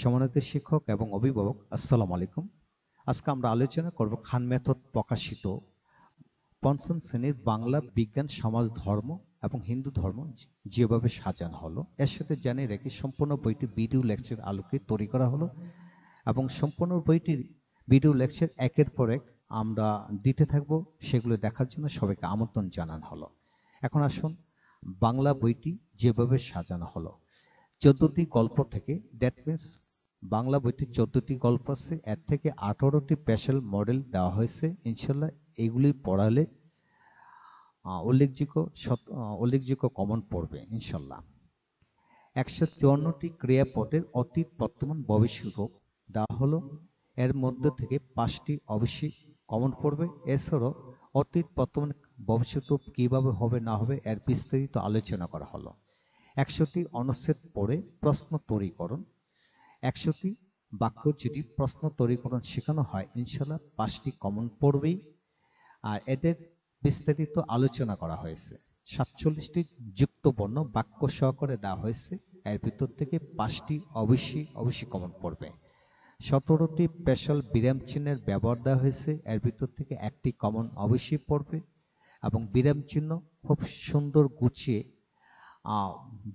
সমানিত শিক্ষক এবং অভিভাবক আসসালাম আলাইকুম আজকে আমরা আলোচনা করব খান মেথড প্রকাশিত পঞ্চম শ্রেণীর বাংলা বিজ্ঞান সমাজ ধর্ম এবং হিন্দু ধর্ম যেভাবে সাজানো হলো এর সাথে জানিয়ে রেখে সম্পূর্ণ বইটি ভিডিও লেকচার আলোকে তৈরি করা হলো এবং সম্পূর্ণ বইটির ভিডিও লেকচার একের পর এক আমরা দিতে থাকব সেগুলো দেখার জন্য সবাইকে আমন্ত্রণ জানানো হলো এখন আসুন বাংলা বইটি যেভাবে সাজানো হলো চোদ্দটি গল্প থেকে দ্যাট মিনস বাংলা বইতে চোদ্দটি গল্প আছে এর থেকে আঠারোটি স্পেশাল মডেল দেওয়া হয়েছে ইনশাল্লাহ এগুলি পড়ালে উল্লেখযোগ্য উল্লেখযোগ্য কমন পড়বে ইনশাল্লাহ একশো চুয়ান্নটি ক্রিয়াপদের অতীত বর্তমান ভবিষ্যৎ দেওয়া হলো এর মধ্যে থেকে পাঁচটি অবশ্যই কমন পড়বে এছাড়াও অতীত বর্তমান ভবিষ্যৎ কীভাবে হবে না হবে এর বিস্তারিত আলোচনা করা হলো একশোটি অনুচ্ছেদ পড়ে প্রশ্ন তৈরিকরণ একশোটি বাক্য যদি প্রশ্ন তৈরিকরণ শেখানো হয় ইনশাল্লাহ পাঁচটি কমন পড়বেই আর এদের বিস্তারিত আলোচনা করা হয়েছে সাতচল্লিশটি যুক্তবর্ণ বাক্য সহকারে দেওয়া হয়েছে এর ভিতর থেকে পাঁচটি অবশ্যই অবশ্যই কমন পড়বে সতেরোটি স্পেশাল বিরাম চিহ্নের ব্যবহার দেওয়া হয়েছে এর ভিতর থেকে একটি কমন অবশ্যই পড়বে এবং বিরাম চিহ্ন খুব সুন্দর গুছিয়ে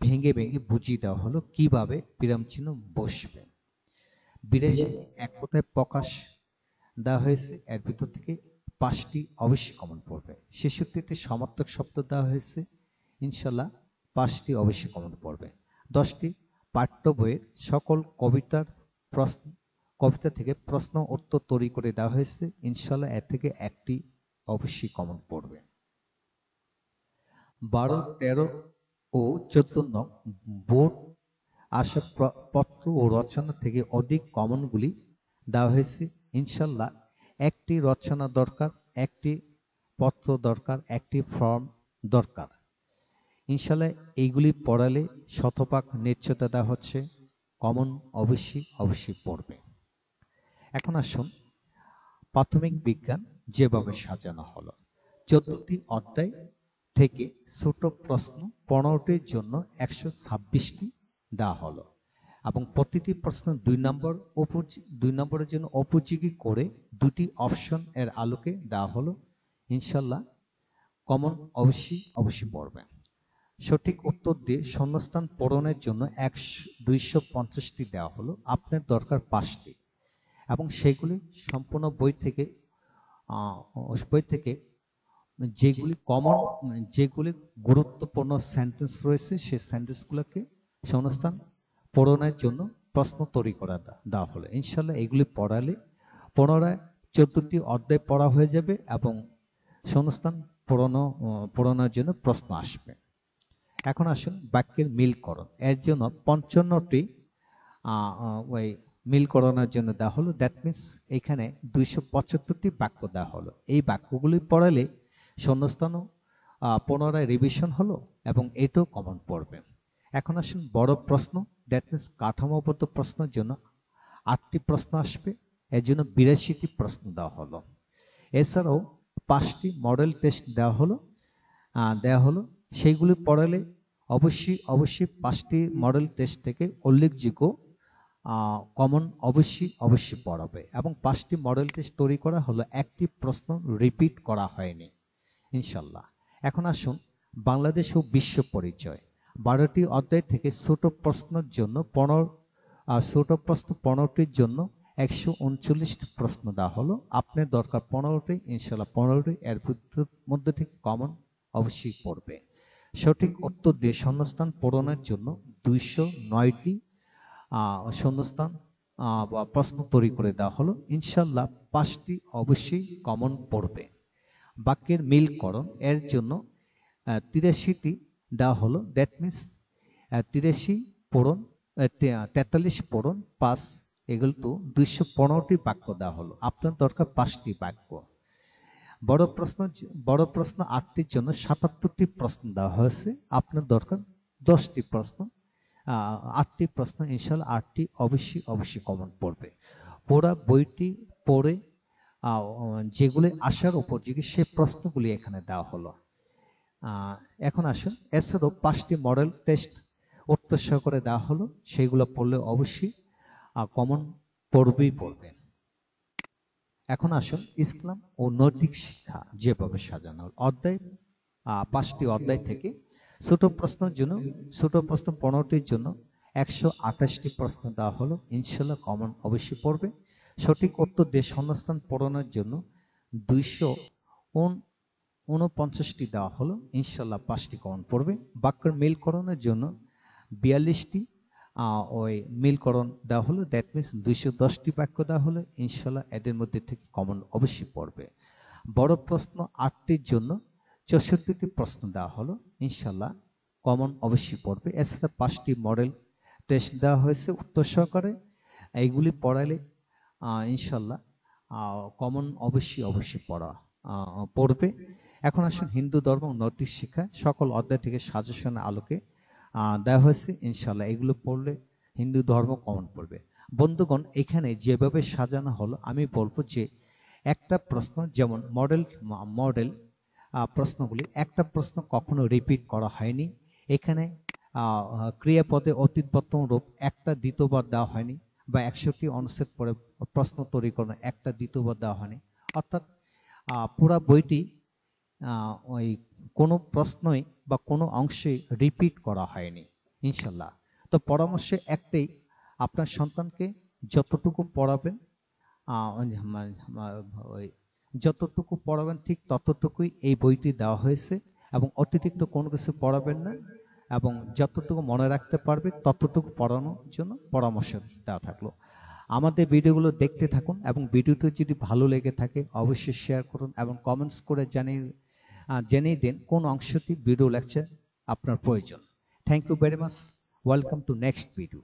ভেঙে ভেঙে বুঝিয়ে দেওয়া হলো কিভাবে বিরাম চিহ্ন বসবে বিরাশি এক কথায় প্রকাশ দেওয়া হয়েছে এর ভিতর থেকে পাঁচটি অবশ্যই কমন পড়বে শিশুকৃতি সমর্থক শব্দ দেওয়া হয়েছে ইনশাল্লাহ পাঁচটি অবশ্যই কমন পড়বে দশটি পাঠ্য বইয়ের সকল কবিতার প্রশ্ন কবিতা থেকে প্রশ্ন উত্তর তৈরি করে দেওয়া হয়েছে ইনশাল্লাহ এর থেকে একটি অবশ্যই কমন পড়বে বারো তেরো ও চৈতন্য বোর্ড আসা পত্র ও রচনা থেকে অধিক কমনগুলি দেওয়া হয়েছে ইনশাল্লাহ একটি রচনা দরকার একটি পত্র দরকার একটি ফর্ম দরকার ইনশাল্লাহ এইগুলি পড়ালে শতপাক নিশ্চয়তা দেওয়া হচ্ছে কমন অবশ্যই অবশ্যই পড়বে এখন আসুন প্রাথমিক বিজ্ঞান যেভাবে সাজানো হলো চোদ্দটি অধ্যায় থেকে ছোট প্রশ্ন পনেরোটির জন্য একশো ছাব্বিশটি দেওয়া হলো এবং প্রতিটি প্রশ্ন দুই নম্বর দুই নম্বরের জন্য উপযোগী করে দুটি অপশন এর আলোকে দেওয়া হলো ইনশাল্লাহ কমন অবশ্যই অবশ্যই পড়বে সঠিক উত্তর দিয়ে শূন্যস্থান পূরণের জন্য একশো দুইশো পঞ্চাশটি দেওয়া হলো আপনার দরকার পাঁচটি এবং সেগুলি সম্পূর্ণ বই থেকে বই থেকে মানে যেগুলি কমন মানে যেগুলি গুরুত্বপূর্ণ সেন্টেন্স রয়েছে সেই সেন্টেন্সগুলোকে সংস্থান পূরণের জন্য প্রশ্ন তৈরি করা দেওয়া হলো ইনশাল্লাহ এগুলি পড়ালে পুনরায় চতুর্থটি অধ্যায় পড়া হয়ে যাবে এবং সংস্থান পড়ানো পড়ানোর জন্য প্রশ্ন আসবে এখন আসুন বাক্যের মিলকরণ এর জন্য পঞ্চান্নটি ওই মিলকরণের জন্য দেওয়া হলো দ্যাট মিনস এখানে দুইশো পঁচাত্তরটি বাক্য দেওয়া হলো এই বাক্যগুলি পড়ালে শূন্যস্থান পুনরায় রিভিশন হলো এবং এটাও কমন পড়বে এখন আসুন বড় প্রশ্ন দ্যাট মিনস কাঠামোগত প্রশ্নের জন্য আটটি প্রশ্ন আসবে এর জন্য বিরাশিটি প্রশ্ন দেওয়া হলো এছাড়াও পাঁচটি মডেল টেস্ট দেওয়া হলো দেওয়া হলো সেইগুলি পড়ালে অবশ্যই অবশ্যই পাঁচটি মডেল টেস্ট থেকে উল্লেখযোগ্য কমন অবশ্যই অবশ্যই পড়াবে এবং পাঁচটি মডেল টেস্ট তৈরি করা হলো একটি প্রশ্ন রিপিট করা হয়নি ইনশাল্লাহ এখন আসুন বাংলাদেশ ও বিশ্ব পরিচয় বারোটি অধ্যায় থেকে ছোট প্রশ্নের জন্য পনেরো ছোট প্রশ্ন পনেরোটির জন্য একশো উনচল্লিশটি প্রশ্ন দেওয়া হলো আপনার দরকার পনেরোটি ইনশাল্লাহ পনেরোটি এর মধ্যে থেকে কমন অবশ্যই পড়বে সঠিক উত্তর দিয়ে শূন্যস্থান পূরণের জন্য দুইশো নয়টি শূন্যস্থান প্রশ্ন তৈরি করে দেওয়া হলো ইনশাল্লাহ পাঁচটি অবশ্যই কমন পড়বে বাক্যের মিলকরণ এর জন্য তিরাশিটি দেওয়া হলো দ্যাট মিনস তিরাশি পড়ন তেতাল্লিশ পড়ন পাঁচ এগুলো তো দুইশো পনেরোটি বাক্য দেওয়া হলো আপনার দরকার পাঁচটি বাক্য বড় প্রশ্ন বড় প্রশ্ন আটটির জন্য সাতাত্তরটি প্রশ্ন দেওয়া হয়েছে আপনার দরকার দশটি প্রশ্ন আটটি প্রশ্ন ইনশাল আটটি অবশ্যই অবশ্যই কমন পড়বে পড়া বইটি পড়ে যেগুলি আসার উপযোগী সে প্রশ্নগুলি এখানে দেওয়া হলো এখন আসুন এছাড়াও পাঁচটি মডেল টেস্ট উত্তর করে দেওয়া হলো সেগুলো পড়লে অবশ্যই কমন পড়বেই পড়বেন এখন আসুন ইসলাম ও নৈতিক শিক্ষা যেভাবে সাজানো অধ্যায় পাঁচটি অধ্যায় থেকে ছোট প্রশ্নের জন্য ছোট প্রশ্ন পনেরোটির জন্য একশো আঠাশটি প্রশ্ন দেওয়া হলো ইনশাল্লাহ কমন অবশ্যই পড়বে সঠিক উত্তর দিয়ে শূন্যস্থান পড়ানোর জন্য দুইশো উনপঞ্চাশটি দেওয়া হলো ইনশাল্লাহ পাঁচটি কমন পড়বে বাক্যের মেলকরণের জন্য বিয়াল্লিশটি ওই মেলকরণ দেওয়া হলো দ্যাট মিনস দুইশো দশটি বাক্য দেওয়া হলো ইনশাল্লাহ এদের মধ্যে থেকে কমন অবশ্যই পড়বে বড় প্রশ্ন আটটির জন্য চৌষট্টিটি প্রশ্ন দেওয়া হলো ইনশাল্লাহ কমন অবশ্যই পড়বে এছাড়া পাঁচটি মডেল টেস্ট দেওয়া হয়েছে উত্তর সহকারে এইগুলি পড়ালে ইনশাল্লাহ কমন অবশ্যই অবশ্যই পড়া পড়বে এখন আসুন হিন্দু ধর্ম নৈতিক শিক্ষা সকল অধ্যায় থেকে সাজেশনের আলোকে দেওয়া হয়েছে ইনশাল্লাহ এগুলো পড়লে হিন্দু ধর্ম কমন পড়বে বন্ধুগণ এখানে যেভাবে সাজানো হলো আমি বলবো যে একটা প্রশ্ন যেমন মডেল মডেল প্রশ্নগুলি একটা প্রশ্ন কখনো রিপিট করা হয়নি এখানে ক্রিয়াপদে অতীত বর্তমান রূপ একটা দ্বিতীয়বার দেওয়া হয়নি বা একশোটি অনুচ্ছেদ পরে প্রশ্ন তৈরি করে একটা দ্বিতীয়বার দেওয়া হয়নি অর্থাৎ পুরো বইটি ওই কোনো প্রশ্নই বা কোনো অংশে রিপিট করা হয়নি ইনশাল্লাহ তো পরামর্শে একটাই আপনার সন্তানকে যতটুকু পড়াবেন যতটুকু পড়াবেন ঠিক ততটুকুই এই বইটি দেওয়া হয়েছে এবং অতিরিক্ত কোনো কিছু পড়াবেন না এবং যতটুকু মনে রাখতে পারবে ততটুকু পড়ানোর জন্য পরামর্শ দেওয়া থাকলো আমাদের ভিডিওগুলো দেখতে থাকুন এবং ভিডিওটি যদি ভালো লেগে থাকে অবশ্যই শেয়ার করুন এবং কমেন্টস করে জানিয়ে জেনেই দিন কোন অংশটি ভিডিও লেকচার আপনার প্রয়োজন thank you very much welcome to next video